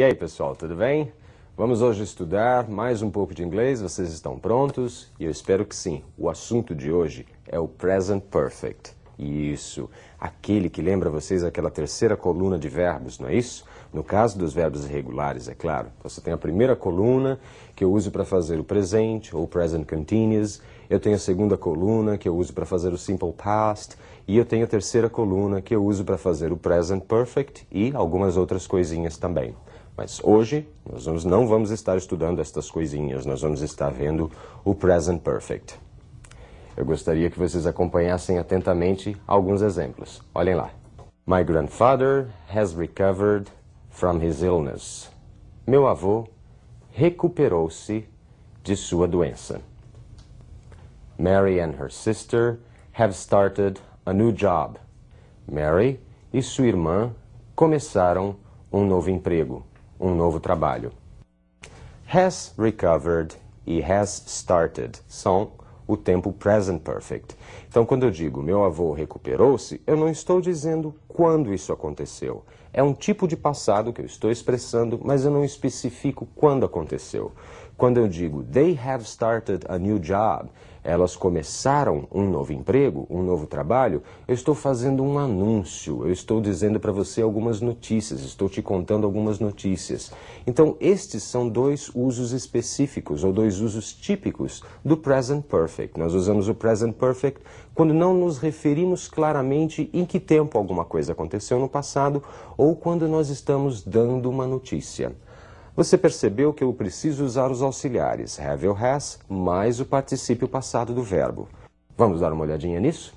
E aí, pessoal, tudo bem? Vamos hoje estudar mais um pouco de inglês. Vocês estão prontos? E eu espero que sim. O assunto de hoje é o present perfect. Isso, aquele que lembra vocês aquela terceira coluna de verbos, não é isso? No caso dos verbos irregulares, é claro. Você tem a primeira coluna que eu uso para fazer o presente ou present continuous. Eu tenho a segunda coluna que eu uso para fazer o simple past e eu tenho a terceira coluna que eu uso para fazer o present perfect e algumas outras coisinhas também. Mas hoje nós vamos, não vamos estar estudando estas coisinhas, nós vamos estar vendo o Present Perfect. Eu gostaria que vocês acompanhassem atentamente alguns exemplos. Olhem lá. My grandfather has recovered from his illness. Meu avô recuperou-se de sua doença. Mary and her sister have started a new job. Mary e sua irmã começaram um novo emprego um novo trabalho. Has recovered e has started são o tempo present perfect. Então, quando eu digo meu avô recuperou-se, eu não estou dizendo quando isso aconteceu. É um tipo de passado que eu estou expressando, mas eu não especifico quando aconteceu. Quando eu digo they have started a new job, elas começaram um novo emprego, um novo trabalho, eu estou fazendo um anúncio, eu estou dizendo para você algumas notícias, estou te contando algumas notícias. Então, estes são dois usos específicos ou dois usos típicos do present perfect. Nós usamos o present perfect quando não nos referimos claramente em que tempo alguma coisa aconteceu no passado ou quando nós estamos dando uma notícia. Você percebeu que eu preciso usar os auxiliares have ou has mais o particípio passado do verbo. Vamos dar uma olhadinha nisso?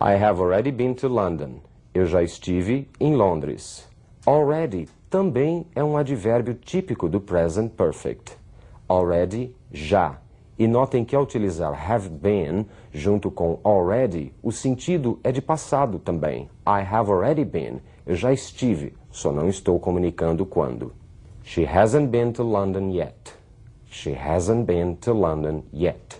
I have already been to London. Eu já estive em Londres. Already também é um advérbio típico do present perfect. Already, já. E notem que ao utilizar have been junto com already, o sentido é de passado também. I have already been. Eu já estive, só não estou comunicando quando. She hasn't been to London yet. She hasn't been to London yet.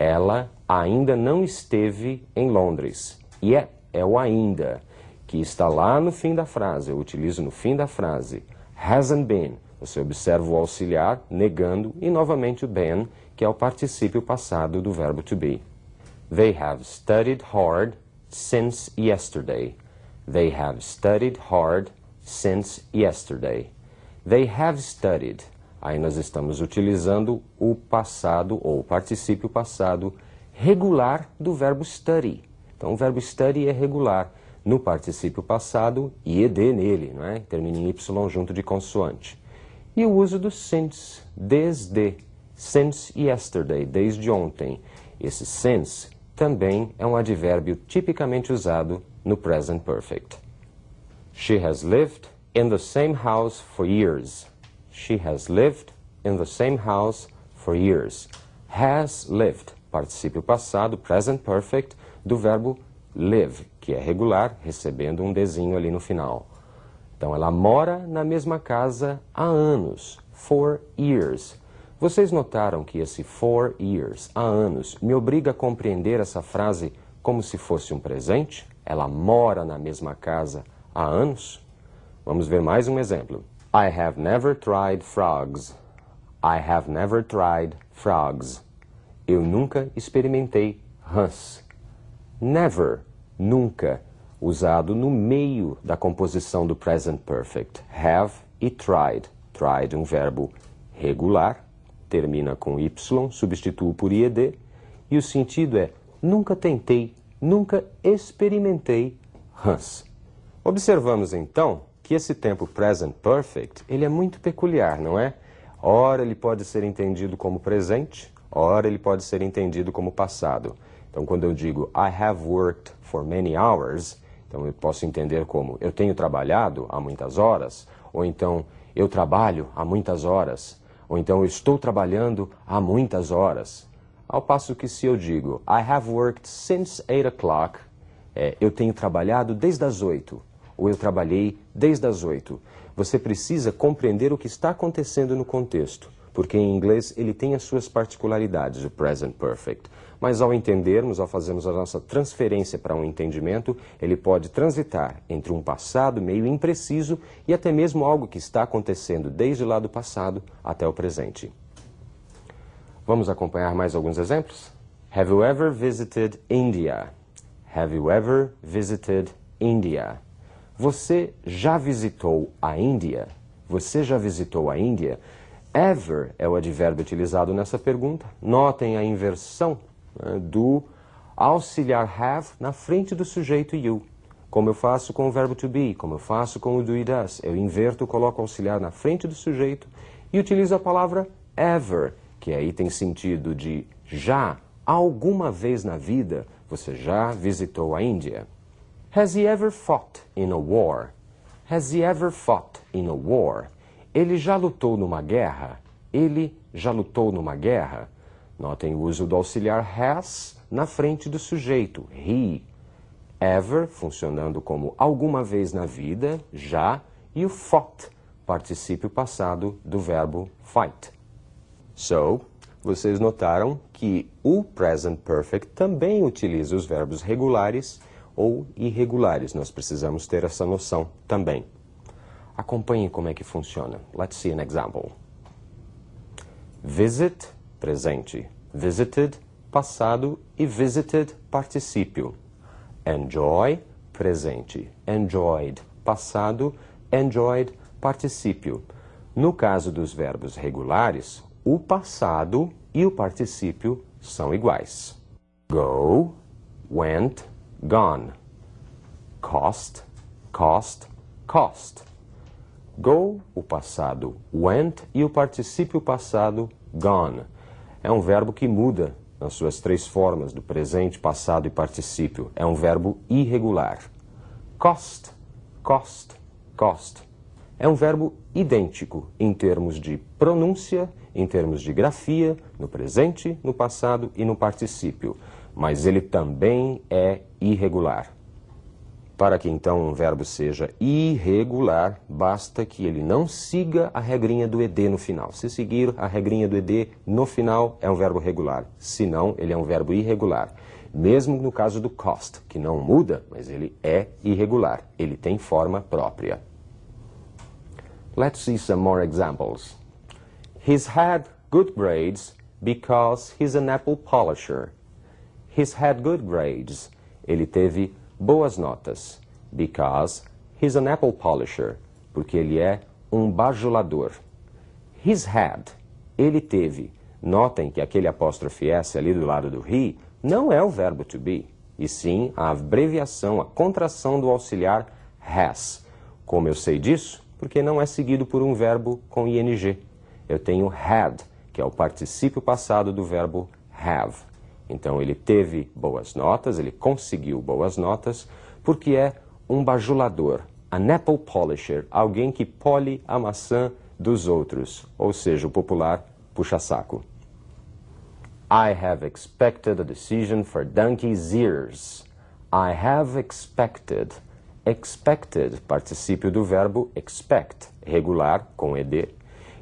Ela ainda não esteve em Londres. Yet é, é o ainda, que está lá no fim da frase. Eu utilizo no fim da frase. Hasn't been. Você observa o auxiliar negando e novamente o been, que é o particípio passado do verbo to be. They have studied hard since yesterday. They have studied hard since yesterday. They have studied. Aí nós estamos utilizando o passado ou o particípio passado regular do verbo study. Então o verbo study é regular no particípio passado e ed nele, não é? Termina em y junto de consoante. E o uso do since, desde, since yesterday, desde ontem. Esse since também é um advérbio tipicamente usado no present perfect. She has lived in the same house for years. She has lived in the same house for years. Has lived, Participio passado, present perfect, do verbo live, que é regular, recebendo um desenho ali no final. Então, ela mora na mesma casa há anos, for years. Vocês notaram que esse for years, há anos, me obriga a compreender essa frase como se fosse um presente? Ela mora na mesma casa há anos? Vamos ver mais um exemplo. I have never tried frogs. I have never tried frogs. Eu nunca experimentei rãs. Never, nunca, usado no meio da composição do present perfect. Have e tried. Tried, é um verbo regular, termina com y, substituo por ied e o sentido é nunca tentei, nunca experimentei rãs. Observamos então que esse tempo present perfect, ele é muito peculiar, não é? Ora ele pode ser entendido como presente, ora ele pode ser entendido como passado. Então quando eu digo I have worked for many hours, então eu posso entender como eu tenho trabalhado há muitas horas, ou então eu trabalho há muitas horas, ou então eu estou trabalhando há muitas horas. Ao passo que se eu digo I have worked since 8 o'clock, é, eu tenho trabalhado desde as 8 ou eu trabalhei desde as oito. Você precisa compreender o que está acontecendo no contexto, porque em inglês ele tem as suas particularidades, o present perfect. Mas ao entendermos, ao fazermos a nossa transferência para um entendimento, ele pode transitar entre um passado meio impreciso e até mesmo algo que está acontecendo desde lá do passado até o presente. Vamos acompanhar mais alguns exemplos? Have you ever visited India? Have you ever visited India? Você já visitou a Índia? Você já visitou a Índia? Ever é o advérbio utilizado nessa pergunta. Notem a inversão né, do auxiliar have na frente do sujeito you. Como eu faço com o verbo to be, como eu faço com o do e does. Eu inverto, coloco o auxiliar na frente do sujeito e utilizo a palavra ever, que aí tem sentido de já, alguma vez na vida, você já visitou a Índia. Has he ever fought in a war? Has he ever fought in a war? Ele já lutou numa guerra? Ele já lutou numa guerra? Notem o uso do auxiliar has na frente do sujeito. He. Ever, funcionando como alguma vez na vida, já, e o fought, participio passado do verbo fight. So, vocês notaram que o present perfect também utiliza os verbos regulares ou irregulares. Nós precisamos ter essa noção também. Acompanhe como é que funciona. Let's see an example. Visit, presente. Visited, passado. E visited, particípio. Enjoy, presente. Enjoyed, passado. Enjoyed, particípio. No caso dos verbos regulares, o passado e o particípio são iguais. Go, went, gone. Cost, cost, cost. Go, o passado went e o particípio passado gone. É um verbo que muda nas suas três formas, do presente, passado e particípio. É um verbo irregular. Cost, cost, cost. É um verbo idêntico em termos de pronúncia, em termos de grafia, no presente, no passado e no particípio mas ele também é irregular. Para que então um verbo seja irregular, basta que ele não siga a regrinha do ED no final. Se seguir a regrinha do ED no final, é um verbo regular. Se não, ele é um verbo irregular. Mesmo no caso do cost, que não muda, mas ele é irregular. Ele tem forma própria. Let's see some more examples. He's had good grades because he's an apple polisher. He's had good grades. Ele teve boas notas. Because he's an apple polisher. Porque ele é um bajulador. He's had. Ele teve. Notem que aquele apóstrofe S ali do lado do he não é o verbo to be, e sim a abreviação, a contração do auxiliar has. Como eu sei disso? Porque não é seguido por um verbo com ing. Eu tenho had, que é o particípio passado do verbo have. Então ele teve boas notas, ele conseguiu boas notas, porque é um bajulador, an apple polisher, alguém que pole a maçã dos outros, ou seja, o popular puxa-saco. I have expected a decision for donkey's ears. I have expected. Expected, participio do verbo expect, regular, com ed.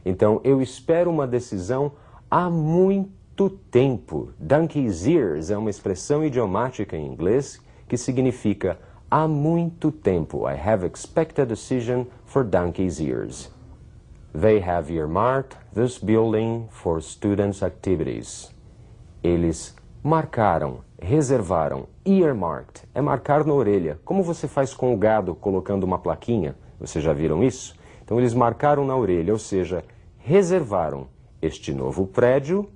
Então, eu espero uma decisão há muito Quanto tempo? Donkey's ears é uma expressão idiomática em inglês que significa há muito tempo. I have expected a decision for donkey's ears. They have earmarked this building for students' activities. Eles marcaram, reservaram, earmarked, é marcar na orelha, como você faz com o gado colocando uma plaquinha, vocês já viram isso? Então eles marcaram na orelha, ou seja, reservaram este novo prédio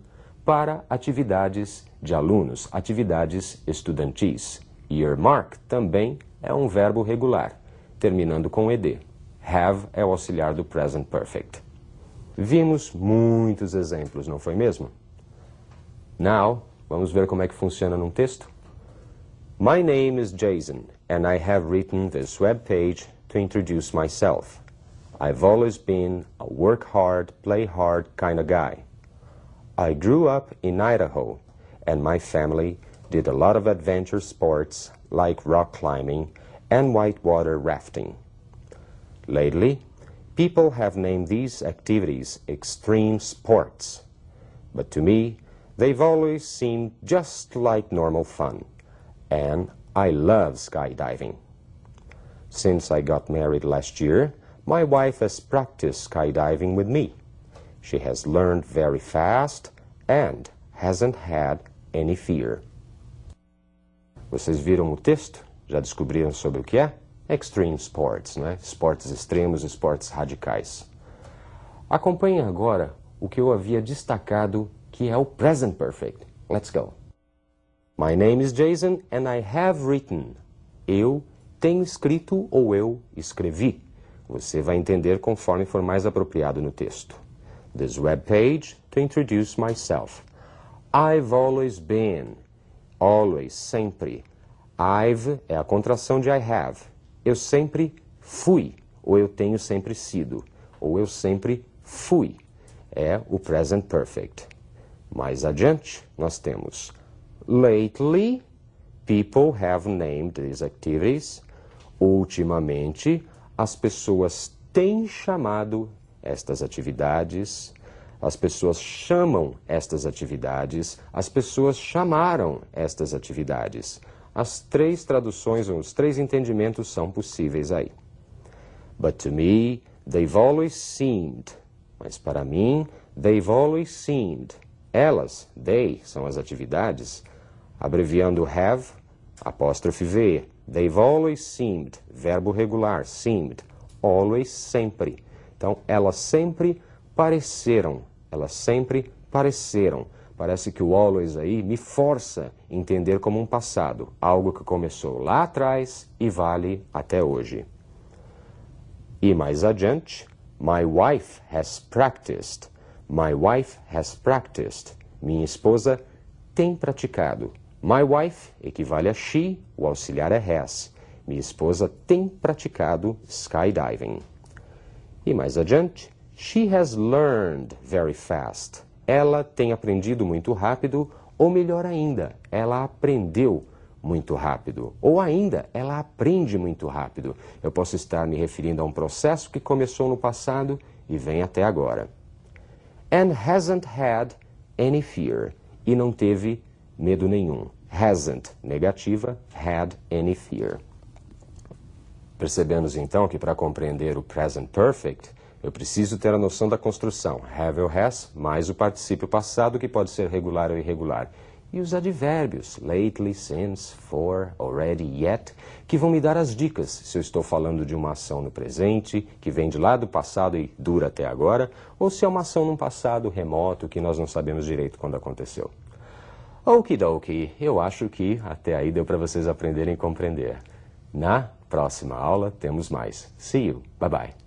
para atividades de alunos, atividades estudantis. Earmark também é um verbo regular, terminando com ed. Have é o auxiliar do present perfect. Vimos muitos exemplos, não foi mesmo? Now, vamos ver como é que funciona num texto? My name is Jason, and I have written this web page to introduce myself. I've always been a work hard, play hard kind of guy. I grew up in Idaho, and my family did a lot of adventure sports like rock climbing and whitewater rafting. Lately, people have named these activities extreme sports, but to me, they've always seemed just like normal fun, and I love skydiving. Since I got married last year, my wife has practiced skydiving with me. She has learned very fast and hasn't had any fear. Vocês viram o texto? Já descobriram sobre o que é? Extreme sports, né? Esportes extremos, esportes radicais. Acompanhe agora o que eu havia destacado que é o present perfect. Let's go. My name is Jason and I have written. Eu tenho escrito ou eu escrevi. Você vai entender conforme for mais apropriado no texto this web page to introduce myself. I've always been. Always, sempre. I've é a contração de I have. Eu sempre fui, ou eu tenho sempre sido, ou eu sempre fui. É o present perfect. Mais adiante, nós temos lately, people have named these activities. Ultimamente, as pessoas têm chamado estas atividades, as pessoas chamam estas atividades, as pessoas chamaram estas atividades. As três traduções, os três entendimentos são possíveis aí. But to me, they've always seemed. Mas para mim, they've always seemed. Elas, they, são as atividades, abreviando have, apóstrofe V. They've always seemed, verbo regular, seemed. Always, sempre. Então, elas sempre pareceram, elas sempre pareceram. Parece que o always aí me força a entender como um passado, algo que começou lá atrás e vale até hoje. E mais adiante, my wife has practiced. My wife has practiced. Minha esposa tem praticado. My wife equivale a she, o auxiliar é has. Minha esposa tem praticado skydiving. E mais adiante, she has learned very fast. Ela tem aprendido muito rápido, ou melhor ainda, ela aprendeu muito rápido. Ou ainda, ela aprende muito rápido. Eu posso estar me referindo a um processo que começou no passado e vem até agora. And hasn't had any fear. E não teve medo nenhum. Hasn't, negativa, had any fear. Percebemos então que para compreender o present perfect, eu preciso ter a noção da construção have ou has, mais o particípio passado que pode ser regular ou irregular, e os advérbios lately, since, for, already, yet, que vão me dar as dicas se eu estou falando de uma ação no presente, que vem de lá do passado e dura até agora, ou se é uma ação num passado remoto que nós não sabemos direito quando aconteceu. Okidoki, eu acho que até aí deu para vocês aprenderem e compreender. Na próxima aula temos mais. See you. Bye bye.